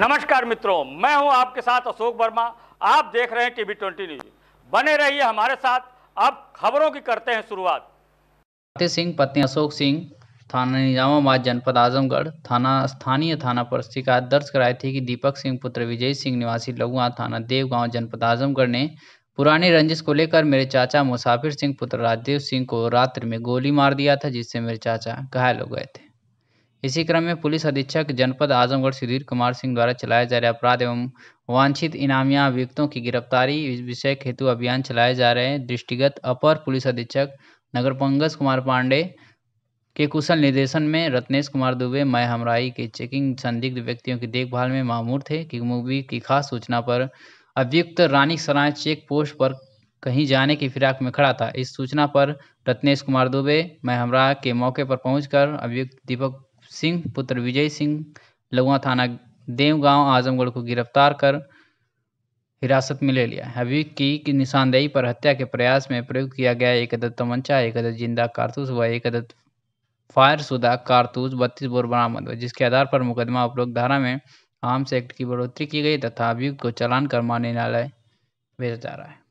नमस्कार मित्रों मैं हूं आपके साथ अशोक वर्मा आप देख रहे हैं टीवी ट्वेंटी न्यूज बने रहिए हमारे साथ अब खबरों की करते हैं शुरुआत सिंह पत्नी अशोक सिंह थाना निजामाबाद जनपद आजमगढ़ थाना स्थानीय थाना पर शिकायत दर्ज कराई थी कि दीपक सिंह पुत्र विजय सिंह निवासी लघुआ थाना देवगांव जनपद आजमगढ़ ने पुरानी रंजिश को लेकर मेरे चाचा मुसाफिर सिंह पुत्र राजदेव सिंह को रात्रि में गोली मार दिया था जिससे मेरे चाचा घायल हो गए थे इसी क्रम में पुलिस अधीक्षक जनपद आजमगढ़ सुधीर कुमार सिंह द्वारा चलाए जा रहे अपराध एवं वांछित इनामिया अभियुक्तों की गिरफ्तारी विषय हेतु अभियान चलाए जा रहे दृष्टिगत अपर पुलिस अधीक्षक नगर पंगज कुमार पांडे के कुशल निर्देशन में रत्नेश कुमार दुबे मय हमराई के चेकिंग संदिग्ध व्यक्तियों की देखभाल में मामूर थे कि मूवी की खास सूचना पर अभियुक्त रानी सराय चेक पोस्ट पर कहीं जाने की फिराक में खड़ा था इस सूचना पर रत्नेश कुमार दुबे मय हमरा के मौके पर पहुंचकर अभियुक्त दीपक सिंह पुत्र विजय सिंह लगुआ थाना देवगांव आजमगढ़ को गिरफ्तार कर हिरासत में ले लिया है की, की निशानदेही पर हत्या के प्रयास में प्रयोग किया गया एक अदत तमंचा एक अदत जिंदा कारतूस व एक अदद फायरशुदा कारतूस बत्तीस बोर बरामद हुए जिसके आधार पर मुकदमा उपरोक्त धारा में आर्म्स एक्ट की बढ़ोतरी की गई तथा अभियुक्त को चलान कर मान्य न्यायालय भेजा जा रहा है